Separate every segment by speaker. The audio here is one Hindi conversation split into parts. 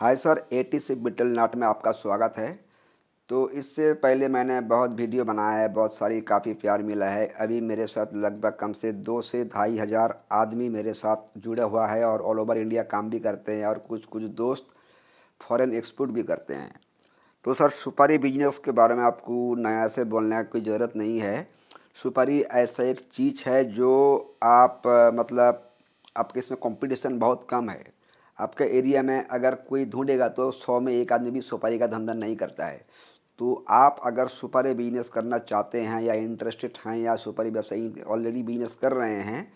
Speaker 1: hi sir A T C betel nut में आपका स्वागत है तो इससे पहले मैंने बहुत वीडियो बनाया है बहुत सारी काफ़ी प्यार मिला है अभी मेरे साथ लगभग कम से दो से ढाई हज़ार आदमी मेरे साथ जुड़ा हुआ है और ऑल ओवर इंडिया काम भी करते हैं और कुछ कुछ दोस्त फॉरेन एक्सपोर्ट भी करते हैं तो सर सुपारी बिजनेस के बारे में आपको नया से बोलने की ज़रूरत नहीं है सुपारी ऐसा एक चीज़ है जो आप मतलब आपके इसमें कंपटीशन बहुत कम है आपका एरिया में अगर कोई ढूंढेगा तो सौ में एक आदमी भी सुपारी का धंधा नहीं करता है तो आप अगर सुपारी बिजनेस करना चाहते हैं या इंटरेस्टेड हैं या सुपारी व्यवसायी ऑलरेडी बिजनेस कर रहे हैं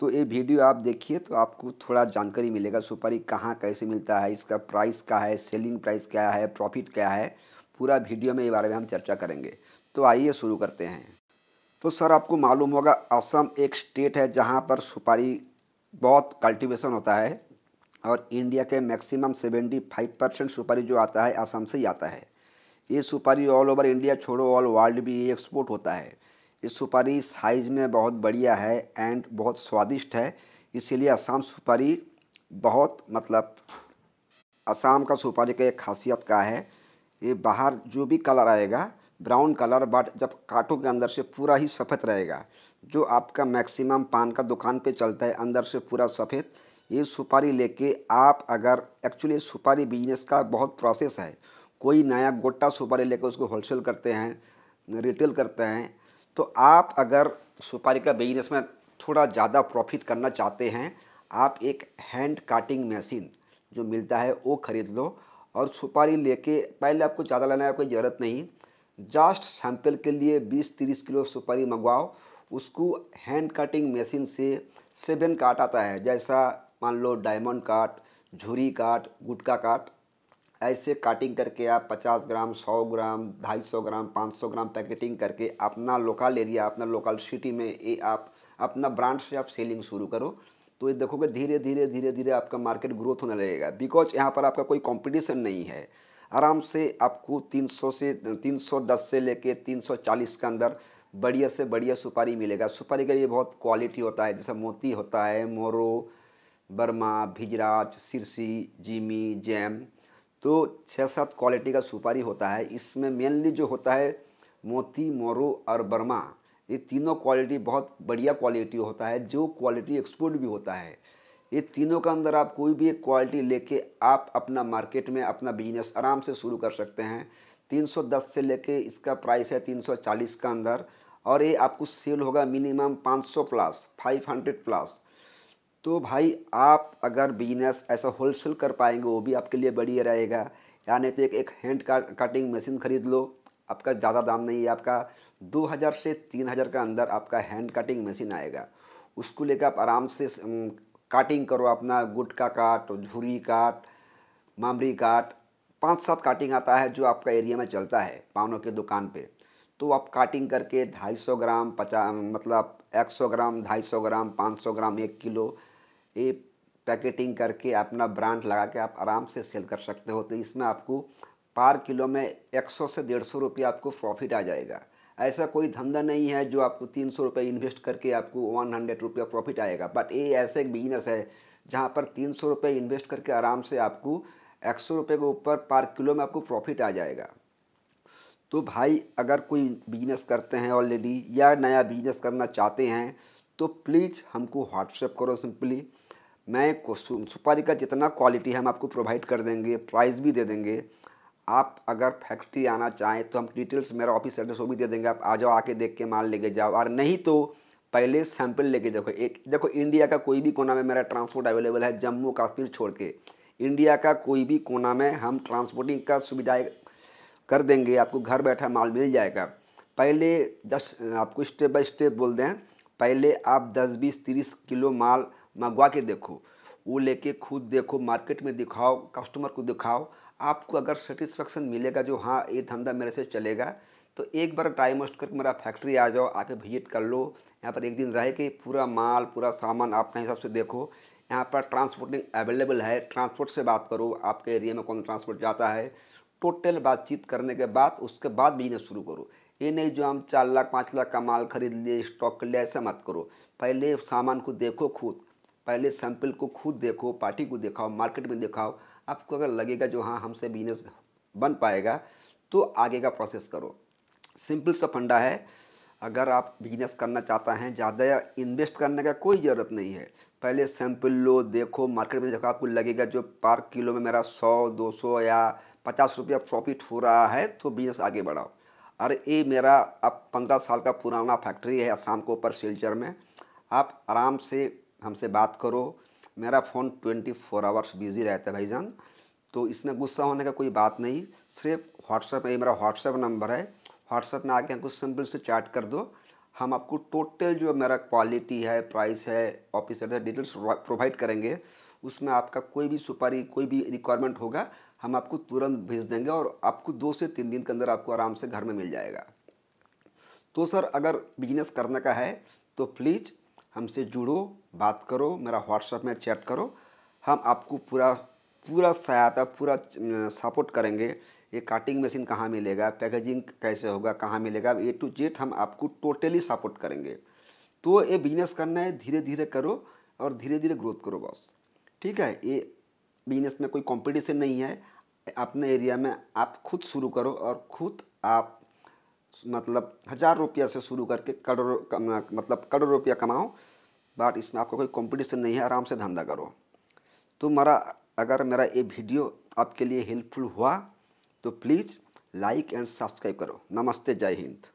Speaker 1: तो ये वीडियो आप देखिए तो आपको थोड़ा जानकारी मिलेगा सुपारी कहाँ कैसे मिलता है इसका प्राइस क्या है सेलिंग प्राइस क्या है प्रॉफिट क्या है पूरा वीडियो में ये बारे में हम चर्चा करेंगे तो आइए शुरू करते हैं तो सर आपको मालूम होगा असम एक स्टेट है जहाँ पर सुपारी बहुत कल्टीवेशन होता है और इंडिया के मैक्सिमम 75 परसेंट सुपारी जो आता है असम से ही आता है ये सुपारी ऑल ओवर इंडिया छोड़ो ऑल वर्ल्ड भी ये एक्सपोर्ट होता है ये सुपारी साइज़ में बहुत बढ़िया है एंड बहुत स्वादिष्ट है इसीलिए असम सुपारी बहुत मतलब असम का सुपारी का एक खासियत का है ये बाहर जो भी कलर आएगा ब्राउन कलर बट जब कांटों के अंदर से पूरा ही सफ़ेद रहेगा जो आपका मैक्सिमम पान का दुकान पे चलता है अंदर से पूरा सफ़ेद ये सुपारी लेके आप अगर एक्चुअली सुपारी बिजनेस का बहुत प्रोसेस है कोई नया गोटा सुपारी लेकर उसको होलसेल करते हैं रिटेल करते हैं तो आप अगर सुपारी का बिजनेस में थोड़ा ज़्यादा प्रॉफिट करना चाहते हैं आप एक हैंड काटिंग मशीन जो मिलता है वो ख़रीद लो और सुपारी लेके पहले आपको ज़्यादा लेने का कोई ज़रूरत नहीं जस्ट सैंपल के लिए 20-30 किलो सुपारी मंगवाओ उसको हैंड कटिंग मशीन से सेवन काट आता है जैसा मान लो डायमंड काट झुरी काट गुटका काट ऐसे काटिंग करके आप 50 ग्राम 100 ग्राम 250 ग्राम 500 ग्राम पैकेटिंग करके अपना लोकल एरिया अपना लोकल सिटी में ये आप अपना ब्रांड से आप सेलिंग शुरू करो तो ये देखोगे धीरे धीरे धीरे धीरे आपका मार्केट ग्रोथ होने लगेगा बिकॉज यहाँ पर आपका कोई कॉम्पिटिशन नहीं है आराम से आपको 300 से 310 से लेके 340 के अंदर बढ़िया से बढ़िया सुपारी मिलेगा सुपारी का ये बहुत क्वालिटी होता है जैसे मोती होता है मोरो बर्मा भिजराज सिरसी जीमी जैम तो छः सात क्वालिटी का सुपारी होता है इसमें मेनली जो होता है मोती मोरू और बर्मा ये तीनों क्वालिटी बहुत बढ़िया क्वालिटी होता है जो क्वालिटी एक्सपोर्ट भी होता है ये तीनों का अंदर आप कोई भी एक क्वालिटी लेके आप अपना मार्केट में अपना बिजनेस आराम से शुरू कर सकते हैं 310 से लेके इसका प्राइस है 340 का अंदर और ये आपको सेल होगा मिनिमम 500 प्लस 500 प्लस तो भाई आप अगर बिजनेस ऐसा होलसेल कर पाएंगे वो भी आपके लिए बढ़िया रहेगा यानी तो एक एक हैंड काट कटिंग मशीन खरीद लो आपका ज़्यादा दाम नहीं है आपका 2000 से 3000 का अंदर आपका हैंड कटिंग मशीन आएगा उसको लेकर आप आराम से काटिंग करो अपना गुट का काट झुरी काट मामरी काट पाँच सात काटिंग आता है जो आपका एरिया में चलता है पानों के दुकान पे तो आप काटिंग करके 250 ग्राम पचास मतलब 100 ग्राम 250 ग्राम 500 ग्राम एक किलो ये पैकेटिंग करके अपना ब्रांड लगा के आप आराम से सेल कर सकते हो तो इसमें आपको पार किलो में 100 से डेढ़ सौ रुपये आपको प्रॉफिट आ जाएगा ऐसा कोई धंधा नहीं है जो आपको तीन सौ रुपये इन्वेस्ट करके आपको वन हंड्रेड रुपया प्रॉफिट आएगा बट ये ऐसा एक बिजनेस है जहाँ पर तीन सौ रुपये इन्वेस्ट करके आराम से आपको एक सौ रुपये के ऊपर पार किलो में आपको प्रॉफिट आ जाएगा तो भाई अगर कोई बिजनेस करते हैं ऑलरेडी या नया बिजनेस करना चाहते हैं तो प्लीज़ हमको व्हाट्सएप करो सिंपली मैं सुपारी का जितना क्वालिटी हम आपको प्रोवाइड कर देंगे प्राइस भी दे देंगे आप अगर फैक्ट्री आना चाहें तो हम डिटेल्स मेरा ऑफिस एड्रेस वो भी दे देंगे आप आ जाओ आके देख के माल लेके जाओ और नहीं तो पहले सैंपल लेके देखो एक देखो इंडिया का कोई भी कोना में मेरा ट्रांसपोर्ट अवेलेबल है जम्मू कश्मीर छोड़ के इंडिया का कोई भी कोना में हम ट्रांसपोर्टिंग का सुविधा कर देंगे आपको घर बैठा माल मिल जाएगा पहले जस्ट आपको स्टेप बाय स्टेप बोल दें पहले आप दस बीस तीस किलो माल मंगवा के देखो वो लेके खुद देखो मार्केट में दिखाओ कस्टमर को दिखाओ आपको अगर सेटिस्फेक्शन मिलेगा जो हाँ ये धंधा मेरे से चलेगा तो एक बार टाइम वेस्ट करके मेरा फैक्ट्री आ जाओ आके विजिट कर लो यहाँ पर एक दिन रह के पूरा माल पूरा सामान अपने हिसाब से देखो यहाँ पर ट्रांसपोर्टिंग अवेलेबल है ट्रांसपोर्ट से बात करो आपके एरिया में कौन ट्रांसपोर्ट जाता है टोटल बातचीत करने के बाद उसके बाद बिजनेस शुरू करो ये नहीं जो हम चार लाख पाँच लाख का माल खरीद लिए स्टॉक कर लिया ऐसा मत करो पहले सामान को देखो खुद पहले सैंपल को खुद देखो पार्टी को देखाओ मार्केट में देखाओ आपको अगर लगेगा जो हाँ हमसे बिजनेस बन पाएगा तो आगे का प्रोसेस करो सिंपल सा फंडा है अगर आप बिजनेस करना चाहता हैं ज़्यादा इन्वेस्ट करने का कोई ज़रूरत नहीं है पहले सैंपल लो देखो मार्केट में देखो आपको लगेगा जो पर किलो में मेरा सौ दो सौ या पचास रुपया प्रॉफिट हो रहा है तो बिजनेस आगे बढ़ाओ अरे ये मेरा अब पंद्रह साल का पुराना फैक्ट्री है आसाम के ऊपर सिलचर में आप आराम से हमसे बात करो मेरा phone twenty four hours busy रहता है भाईजान तो इसमें गुस्सा होने का कोई बात नहीं सिर्फ व्हाट्सएप ये मेरा व्हाट्सएप नंबर है व्हाट्सएप में आके हमको सिंपल से चैट कर दो हम आपको टोटल जो मेरा क्वालिटी है प्राइस है ऑफिसर है डिटेल्स प्रोवाइड करेंगे उसमें आपका कोई भी सुपारी कोई भी रिक्वायरमेंट होगा हम आपको तुरंत भेज देंगे और आपको दो से तीन दिन के अंदर आपको आराम से घर में मिल जाएगा तो सर अगर बिजनेस करने का है तो प्लीज़ हमसे जुड़ो बात करो मेरा व्हाट्सएप में चैट करो हम आपको पूरा पूरा सहायता पूरा सपोर्ट करेंगे ये काटिंग मशीन कहाँ मिलेगा पैकेजिंग कैसे होगा कहाँ मिलेगा ए टू जेड हम आपको टोटली सपोर्ट करेंगे तो ये बिजनेस करना है धीरे धीरे करो और धीरे धीरे ग्रोथ करो बॉस ठीक है ये बिजनेस में कोई कंपटीशन नहीं है अपने एरिया में आप खुद शुरू करो और खुद आप मतलब हज़ार रुपया से शुरू करके करोड़ कम, मतलब करोड़ रुपया कमाओ बट इसमें आपका कोई कंपटीशन नहीं है आराम से धंधा करो तो मेरा अगर मेरा ये वीडियो आपके लिए हेल्पफुल हुआ तो प्लीज़ लाइक एंड सब्सक्राइब करो नमस्ते जय हिंद